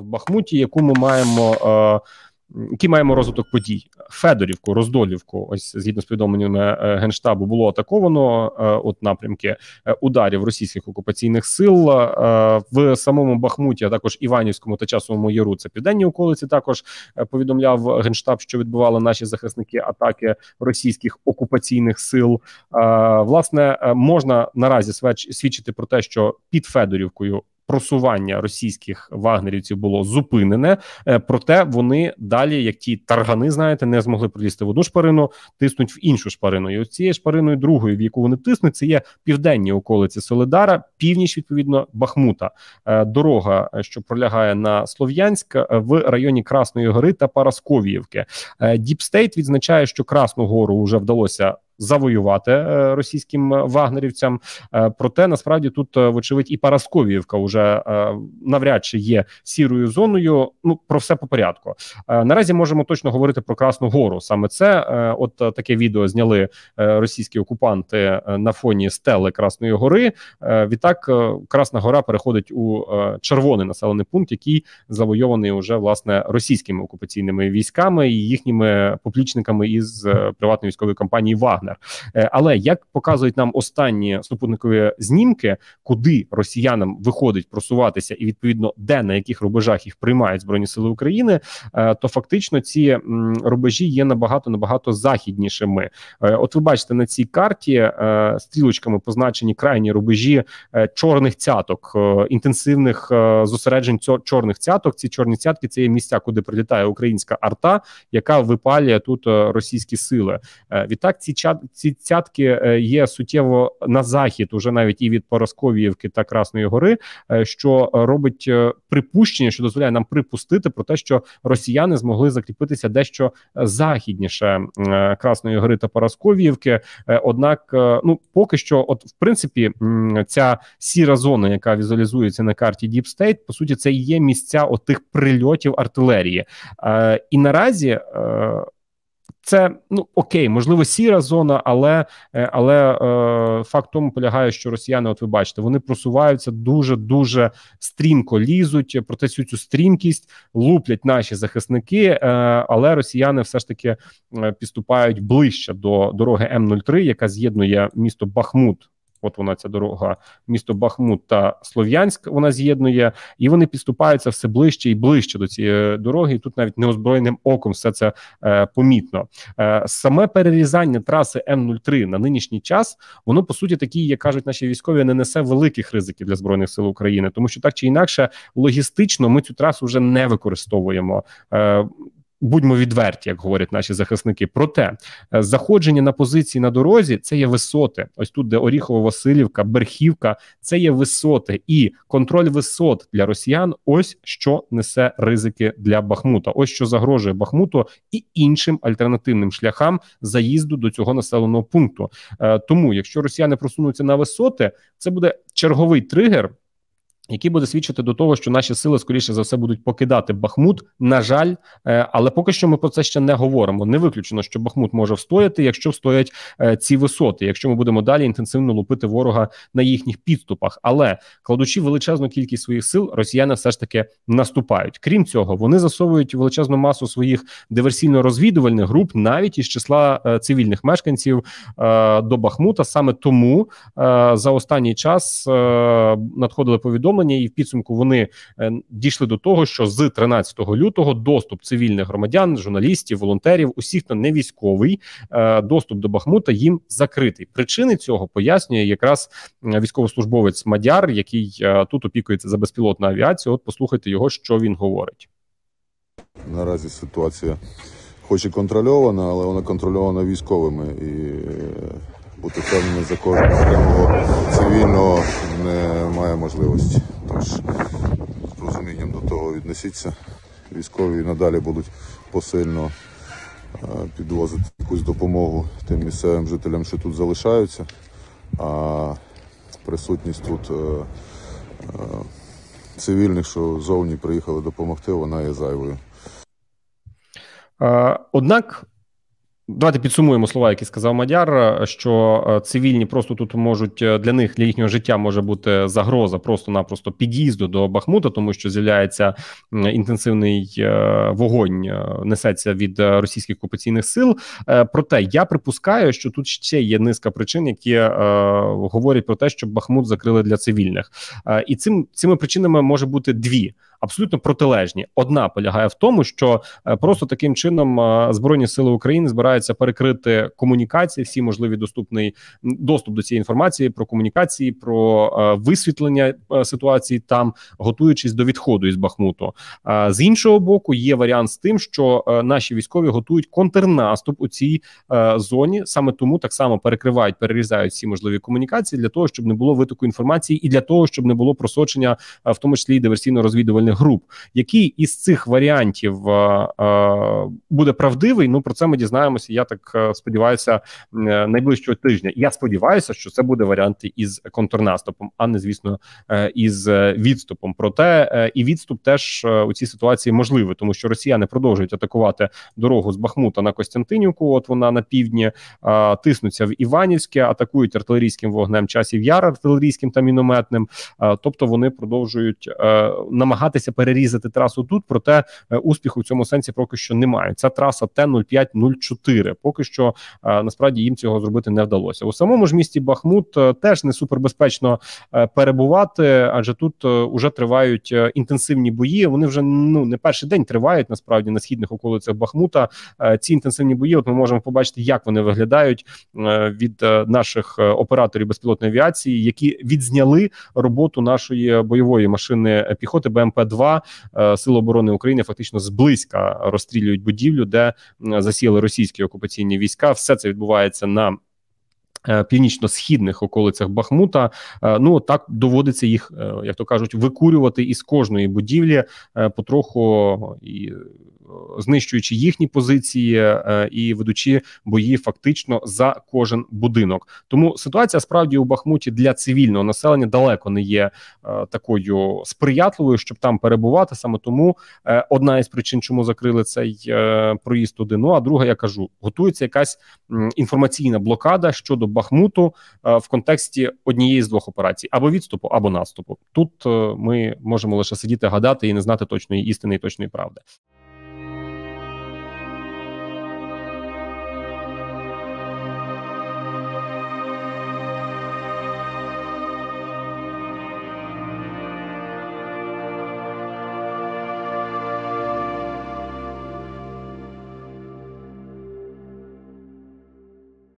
в Бахмуті, яку ми маємо. Е, Які маємо розвиток подій Федорівку, Роздолівку, ось згідно з повідомленнями е, генштабу, було атаковано е, от напрямки ударів російських окупаційних сил в самому Бахмуті, а також Іванівському та часовому яру. Це південні околиці. Також повідомляв генштаб, що відбували наші захисники атаки російських окупаційних сил. Власне можна наразі свідчити про те, що під Федорівкою просування російських вагнерівців було зупинене, е, проте вони далі, як ті таргани, знаєте, не змогли пролізти в одну шпарину, тиснуть в іншу шпарину. І ось шпариною, другою, в яку вони тиснуть, це є південні околиці Солидара, північ відповідно Бахмута. Е, дорога, е, що пролягає на Слов'янськ в районі Красної Гори та Парасковіївки. Діпстейт відзначає, що Красну гору вже вдалося завоювати е, російським е, вагнерівцям. Е, проте насправді тут, вочевидь, і Парасковіївка вже навряд чи є сірою зоною. Ну про все по порядку. Наразі можемо точно говорити про Красну Гору. Саме це от таке відео зняли російські окупанти на фоні стели Красної Гори. Відтак Красна Гора переходить у червоний населений пункт, який завойований уже власне російськими окупаційними військами і їхніми поплічниками із приватної військової компанії Вагнер радар. Е, але як показують нам останні супутникові знімки, куди росіянам виходить просуватися, і відповідно де на яких рубежах їх приймають збройні сили України, е, то фактично ці рубежі є набагато набагато західнішими. Е, от, ви бачите на цій карті стрілочками позначені крайні рубежі чорних цяток, інтенсивних зосереджень чорних цяток. Ці чорні цятки це є місця, куди прилітає українська арта, яка випалює тут російські сили. Відтак ці чат ці цятки е, є суттєво на захід, уже навіть і від Поросковіївки та Красної Гори, е, що робить е, припущення, що дозволяє нам припустити про те, що росіяни змогли закріпитися дещо західніше Красної Гори та Поросковіївки. Однак, ну поки що, от в принципі, ця сіра зона, яка візуалізується на карті Deep State, по суті, це і є місця отих прильотів артилерії. І наразі. Це ну окей, можливо, сіра зона, але е, але е, факт тому полягає, що росіяни, от ви бачите, вони просуваються дуже дуже стрімко лізуть. Е, проте цю цю стрімкість луплять наші захисники, е, але росіяни все ж таки е, підступають ближче до дороги М 03 яка з'єднує місто Бахмут От вона ця дорога, місто Бахмут та Слов'янськ. Вона з'єднує, і вони підступаються все ближче і ближче до цієї дороги. і Тут навіть неозброєним оком все це е, помітно. Е, саме перерізання траси М-03 на нинішній час воно по суті такі, як кажуть наші військові, не несе великих ризиків для збройних сил України, тому що так чи інакше логістично ми цю трасу вже не використовуємо. Е, Будьмо відверті, як говорять наші захисники. Проте е, заходження на позиції на дорозі це є висоти. Ось тут, де Оріхова, Васильівка, Берхівка, це є висоти і контроль висот для росіян. Ось що несе ризики для Бахмута. Ось що загрожує Бахмуту і іншим альтернативним шляхам заїзду до цього населеного пункту. Е, тому, якщо росіяни просунуться на висоти, це буде черговий тригер. Які буде свідчити до того, що наші сили скоріше за все будуть покидати Бахмут. На жаль, е, але поки що ми про це ще не говоримо. Не виключено, що Бахмут може встояти, якщо встоять е, ці висоти, якщо ми будемо далі інтенсивно лупити ворога на їхніх підступах. Але кладучи величезну кількість своїх сил, росіяни все ж таки наступають. Крім цього, вони засовують величезну масу своїх диверсійно-розвідувальних груп, навіть із числа е, цивільних мешканців до Бахмута. Саме тому за останній час надходили повідомлення повідомлення, і в підсумку вони е, дійшли до того, що з 13 лютого доступ цивільних громадян, журналістів, волонтерів, усіх хто не військовий е, доступ до Бахмута їм закритий. Причини цього пояснює якраз е, військовослужбовець Мадяр, який тут опікується за безпілотну авіацію. От послухайте його, що він говорить. Наразі ситуація, хоч і контрольована, але вона контрольована військовими і бути певними за кожного цивільного не має можливості віднесіться. Військові надалі будуть посильно е, підвозити якусь допомогу тим місцевим жителям, що тут залишаються, а присутність тут е, е, цивільних, що зовні приїхали допомогти, вона є зайвою. Однак Давайте підсумуємо слова, які сказав Мадяр, е, що е, цивільні просто тут можуть е, для них для їхнього життя може бути загроза просто-напросто під'їзду до Бахмута, тому що з'являється інтенсивний вогонь, несеться від російських окупаційних сил. Проте я припускаю, що тут ще є низка причин, які говорять про те, що Бахмут закрили для цивільних, і цим цими причинами може бути дві. Абсолютно протилежні. Одна полягає в тому, що просто таким чином збройні сили України збирають намагаються перекрити комунікації, всі можливі доступний доступ до цієї інформації про комунікації, про е, висвітлення е, ситуації там, готуючись до відходу із Бахмуту. Е, з іншого боку, є варіант з тим, що е, наші військові готують контрнаступ у цій е, зоні, саме тому так само перекривають, перерізають всі можливі комунікації для того, щоб не було витоку інформації і для того, щоб не було просочення, е, в тому числі диверсійно-розвідувальних груп. Який із цих варіантів буде правдивий? Ну про це ми дізнаємося якомусь, я так е, сподіваюся, е, найближчого тижня. Я сподіваюся, що це буде варіант із контрнаступом, а не звісно, е, із відступом. Проте і відступ теж у цій ситуації можливий, тому що росіяни продовжують атакувати дорогу з Бахмута на Костянтинівку. От вона на півдні тиснуться в Іванівське, атакують артилерійським вогнем часів яр артилерійським та мінометним. Тобто вони продовжують намагатися перерізати трасу тут. Проте успіху в цьому сенсі поки що немає. Ця траса Т 0504 4. Поки що е, насправді їм цього зробити не вдалося. У самому ж місті Бахмут е, теж не супербезпечно е, перебувати, адже тут уже тривають інтенсивні бої. Вони вже ну не перший день тривають насправді на східних околицях Бахмута. Ці інтенсивні бої. От ми можемо побачити, як вони виглядають від наших операторів безпілотної авіації, які відзняли роботу нашої бойової машини піхоти БМП 2 Сили оборони України. Фактично зблизька розстрілюють будівлю, де засіяли російські окупаційні війська. Все це відбувається на Е, північно-східних околицях Бахмута е, ну так доводиться їх, е, як то кажуть, викурювати із кожної будівлі, потроху і знищуючи їхні позиції і ведучи бої фактично за кожен будинок. Тому ситуація справді у Бахмуті для цивільного населення далеко не є такою сприятливою, щоб там перебувати. Саме тому одна із причин, чому закрили цей проїзд туди. Ну а друга я кажу, готується якась інформаційна блокада щодо. Бахмуту е, в контексті однієї з двох операцій або відступу, або наступу. Тут е, ми можемо лише сидіти, гадати і не знати точної істини і точної правди.